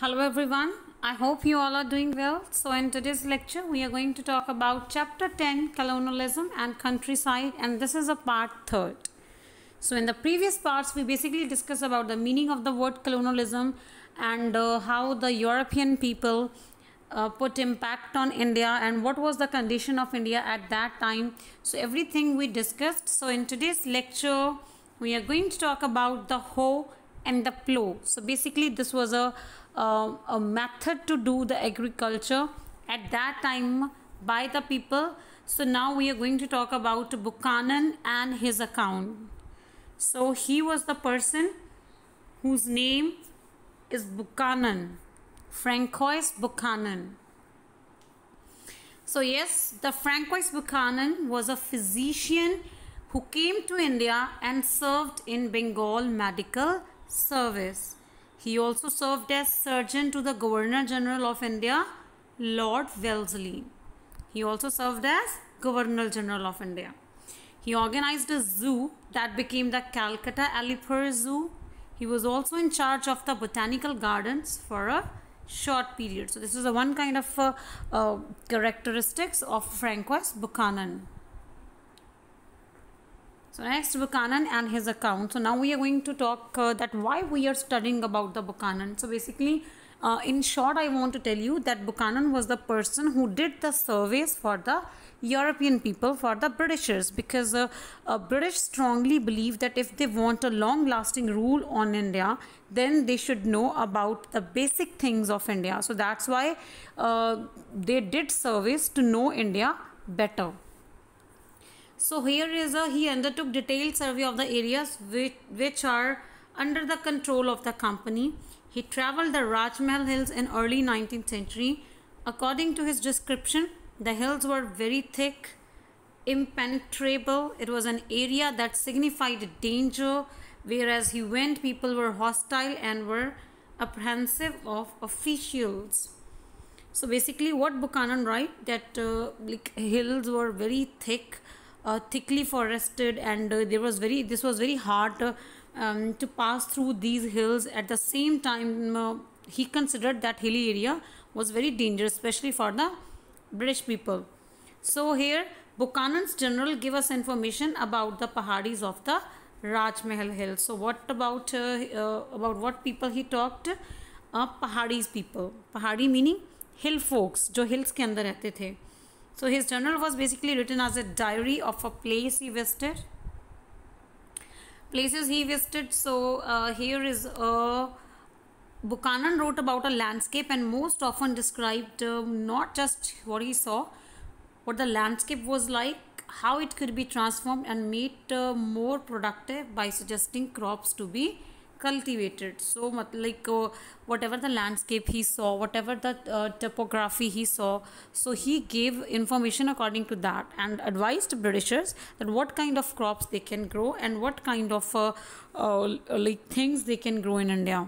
Hello everyone, I hope you all are doing well. So in today's lecture, we are going to talk about chapter 10, colonialism and countryside and this is a part third. So in the previous parts, we basically discussed about the meaning of the word colonialism and uh, how the European people uh, put impact on India and what was the condition of India at that time. So everything we discussed. So in today's lecture, we are going to talk about the hoe and the plow. So basically this was a uh, a method to do the agriculture at that time by the people. So now we are going to talk about Buchanan and his account. So he was the person whose name is Buchanan, Francois Buchanan. So yes, the Francois Buchanan was a physician who came to India and served in Bengal Medical Service. He also served as surgeon to the Governor General of India, Lord Wellesley. He also served as Governor General of India. He organized a zoo that became the Calcutta Alipur Zoo. He was also in charge of the botanical gardens for a short period. So this is a one kind of uh, uh, characteristics of Francois Buchanan. So next Buchanan and his account. So now we are going to talk uh, that why we are studying about the Buchanan. So basically uh, in short I want to tell you that Buchanan was the person who did the surveys for the European people for the Britishers because uh, uh, British strongly believe that if they want a long lasting rule on India, then they should know about the basic things of India. So that's why uh, they did surveys to know India better. So here is a he undertook detailed survey of the areas which, which are under the control of the company. He traveled the Rajmahal hills in early 19th century. According to his description, the hills were very thick, impenetrable. It was an area that signified danger. Whereas he went, people were hostile and were apprehensive of officials. So basically, what Buchanan write that uh, like hills were very thick uh, thickly forested and uh, there was very this was very hard uh, um, to pass through these hills at the same time uh, he considered that hilly area was very dangerous especially for the british people so here buchanan's general gave us information about the pahadis of the rajmahal hill so what about uh, uh, about what people he talked uh, pahadis people pahadi meaning hill folks, जो hills ke अंदर rehte the. So his journal was basically written as a diary of a place he visited. Places he visited. So uh, here is a Buchanan wrote about a landscape and most often described uh, not just what he saw, what the landscape was like, how it could be transformed and made uh, more productive by suggesting crops to be cultivated so much like uh, whatever the landscape he saw whatever the uh, topography he saw so he gave information according to that and advised britishers that what kind of crops they can grow and what kind of uh, uh like things they can grow in india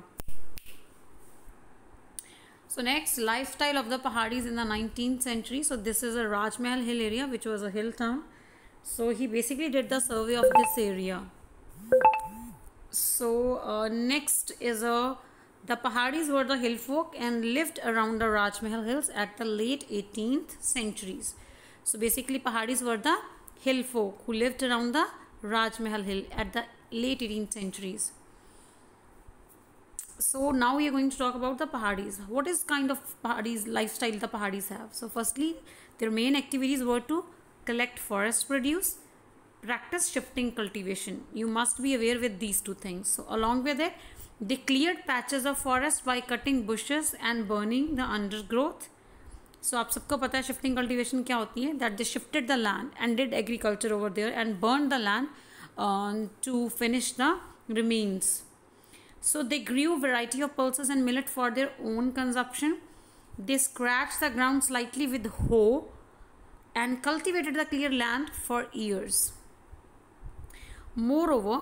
so next lifestyle of the pahadis in the 19th century so this is a rajmahal hill area which was a hill town so he basically did the survey of this area so uh, next is a uh, the Pahadis were the hill folk and lived around the Rajmahal hills at the late 18th centuries. So basically Pahadis were the hill folk who lived around the Rajmahal hill at the late 18th centuries. So now we are going to talk about the Pahadis. What is kind of Pahadis lifestyle the Pahadis have? So firstly their main activities were to collect forest produce, practice shifting cultivation you must be aware with these two things so along with it they cleared patches of forest by cutting bushes and burning the undergrowth so aap sabko pata hai shifting cultivation kya hoti hai that they shifted the land and did agriculture over there and burned the land um, to finish the remains so they grew variety of pulses and millet for their own consumption they scratched the ground slightly with hoe and cultivated the clear land for years Moreover,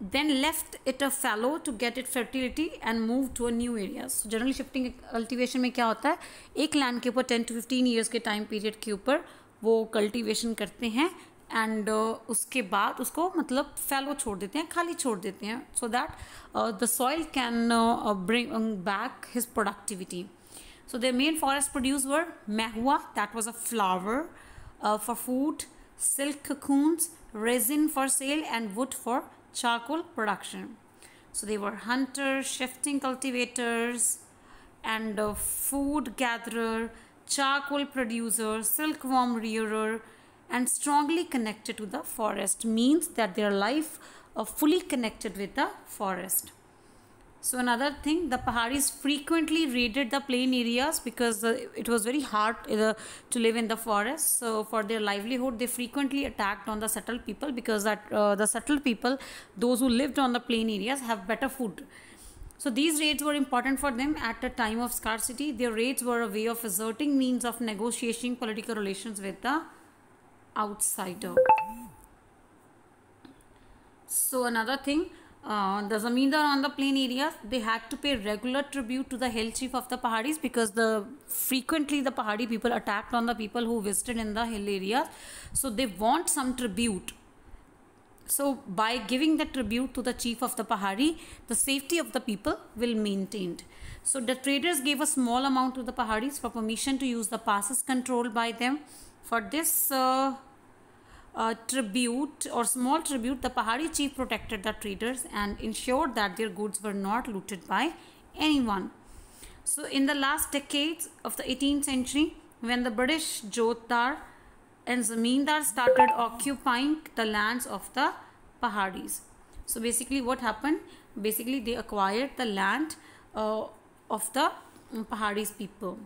then left it a fallow to get it fertility and move to a new area. So generally shifting cultivation में क्या होता है एक land के ऊपर ten to fifteen years के time period के ऊपर वो कल्टीवेशन करते हैं एंड uh, उसके बाद उसको मतलब फैलो छोड़ देते हैं खाली छोड़ देते हैं so that the soil can bring back his productivity so the main forest produce were mahua that was a flower for food silk cocoons, resin for sale, and wood for charcoal production. So they were hunters, shifting cultivators, and a food gatherer, charcoal producer, silkworm rearer, and strongly connected to the forest means that their life are uh, fully connected with the forest. So another thing, the Paharis frequently raided the plain areas because it was very hard uh, to live in the forest. So for their livelihood, they frequently attacked on the settled people because that uh, the settled people, those who lived on the plain areas, have better food. So these raids were important for them at a time of scarcity. Their raids were a way of asserting means of negotiating political relations with the outsider. So another thing, uh, the zamindar on the plain areas they had to pay regular tribute to the hill chief of the pahadis because the frequently the pahadi people attacked on the people who visited in the hill areas so they want some tribute so by giving the tribute to the chief of the pahari the safety of the people will maintained so the traders gave a small amount to the paharis for permission to use the passes controlled by them for this uh, uh, tribute or small tribute, the Pahari chief protected the traders and ensured that their goods were not looted by anyone. So, in the last decades of the 18th century, when the British Jodhar and Zamindar started occupying the lands of the Paharis. So, basically, what happened? Basically, they acquired the land uh, of the Paharis people.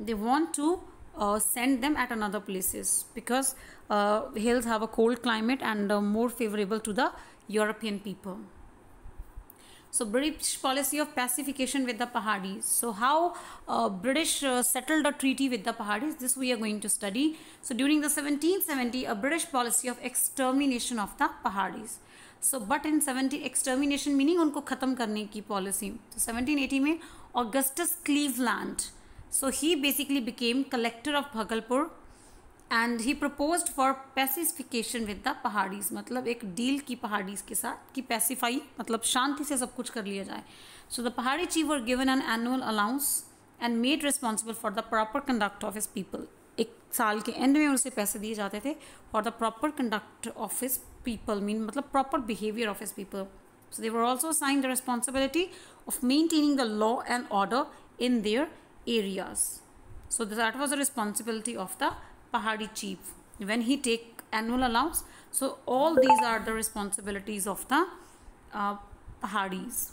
They want to uh, send them at another places because uh, hills have a cold climate and uh, more favorable to the European people. So British policy of pacification with the Pahadis. So how uh, British uh, settled a treaty with the Pahadis, this we are going to study. So during the 1770, a British policy of extermination of the Pahadis. So but in seventy extermination meaning उनको ख़त्म करने की policy तो seventeen eighty में Augustus Cleveland so he basically became collector of Bhagalpur and he proposed for pacification with the paharis, मतलब एक deal की Pahadis के साथ कि pacify मतलब शांति से सब कुछ कर लिया जाए. So the Pahadi chief were given an annual allowance and made responsible for the proper conduct of his people. एक साल के एंड में उसे पैसे दिए जाते थे for the proper conduct of his people. Mean मतलब proper behavior of his people. So they were also assigned the responsibility of maintaining the law and order in their areas. So that was the responsibility of the Pahadi chief when he take annual allowance. So all these are the responsibilities of the uh, Pahadis.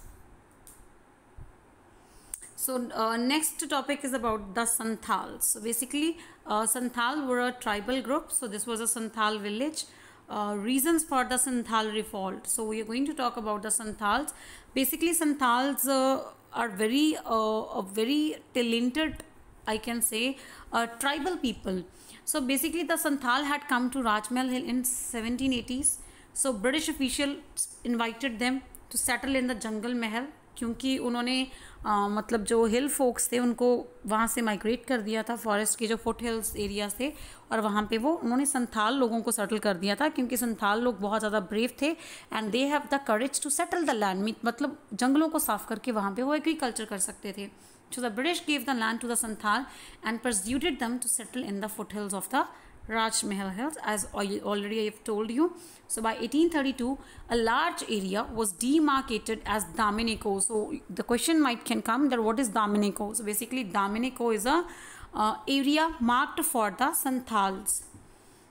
So uh, next topic is about the Santhals. basically, uh, Santhal were a tribal group. So this was a Santhal village. Uh, reasons for the Santhal revolt. So we are going to talk about the Santhals. Basically, Santhals uh, are very uh, very talented I can say uh, tribal people. So basically the Santhal had come to Rajmahal Hill in 1780s. So British officials invited them to settle in the jungle Mahal क्योंकि उन्होंने आ, मतलब जो हिल focus थे उनको वहाँ से migrate कर दिया था फॉरेस्ट के जो फुट हिल्स एरिया थे और वहाँ पे वो उन्होंने संथाल लोगों को सेटल कर दिया था क्योंकि संथाल लोग बहुत ज़्यादा ब्रेव थे and they have the courage to settle the land मतलब जंगलों को साफ करके वहाँ पे वो एग्रीकल्चर कर सकते थे so the British gave the land to the Santhal and persuaded them to settle in the foothills of the Rajmahal Hills as already I have told you. So by 1832 a large area was demarcated as Dominico. So the question might can come that what is Dominico? So basically Dominico is a uh, area marked for the Santhals.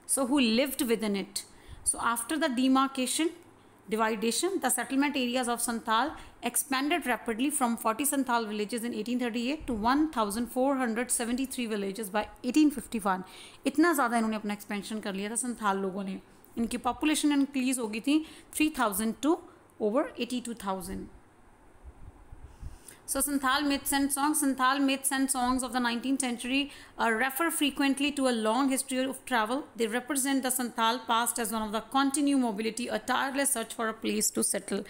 So who lived within it. So after the demarcation dividation, the settlement areas of Santhal expanded rapidly from 40 Santhal villages in 1838 to 1473 villages by 1851. इतना ज़्यादा इन्होंने अपना expansion कर लिया था संथाल लोगों ने इनकी पॉपुलेशन इंक्रीज होगी थी 3000 to over 82000 so Santhal myths and songs Santhal myths and songs of the nineteen century refer frequently to a long history of travel they represent the Santhal past as one of the continue mobility a tireless search for a place to settle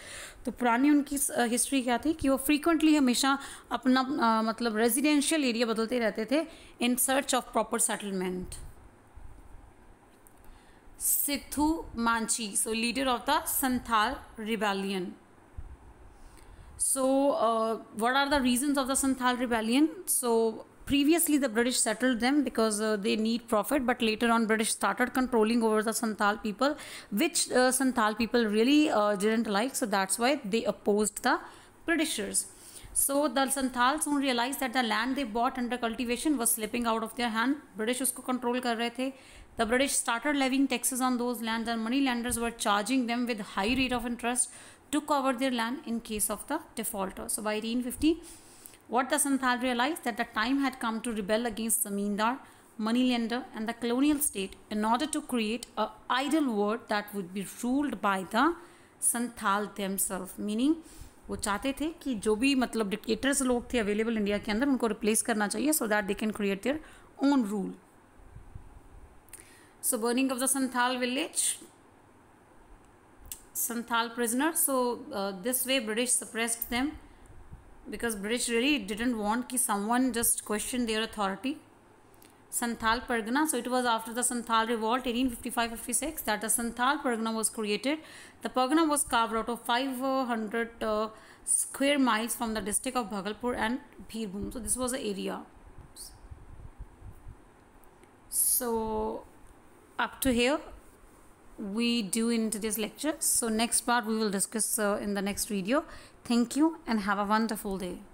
तो पुरानी उनकी history uh, क्या थी कि वो frequently हमेशा अपना uh, मतलब रेजिडेंशियल एरिया बदलते रहते थे in search of proper settlement Sidhu Manjhi so leader of the Santhal rebellion So, uh, what are the reasons of the Santhal rebellion? So, previously the British settled them because uh, they need profit, but later on British started controlling over the Santhal people, which uh, Santhal people really uh, didn't like. So that's why they opposed the Britishers. So the Santhal soon realized that the land they bought under cultivation was slipping out of their hand. British usko control कर The British started levying taxes on those lands and money lenders were charging them with high rate of interest. to cover their land in case of the defaulter. So by 1850, what the Santhal realized that the time had come to rebel against the Zamindar, lender, and the colonial state in order to create a ideal world that would be ruled by the Santhal themselves. Meaning वो चाहते थे कि जो भी मतलब dictators लोग थे available India के अंदर उनको रिप्लेस करना चाहिए so that they can create their own rule so burning of the Santhal village Santal prisoners. So uh, this way British suppressed them because British really didn't want that someone just question their authority. Santal Pargana. So it was after the Santal revolt 1855-56 that the Santal Pargana was created. The Pargana was carved out of 500 uh, square miles from the district of Bhagalpur and Birbhum. So this was the area. So up to here we do in today's lecture. So next part we will discuss uh, in the next video. Thank you and have a wonderful day.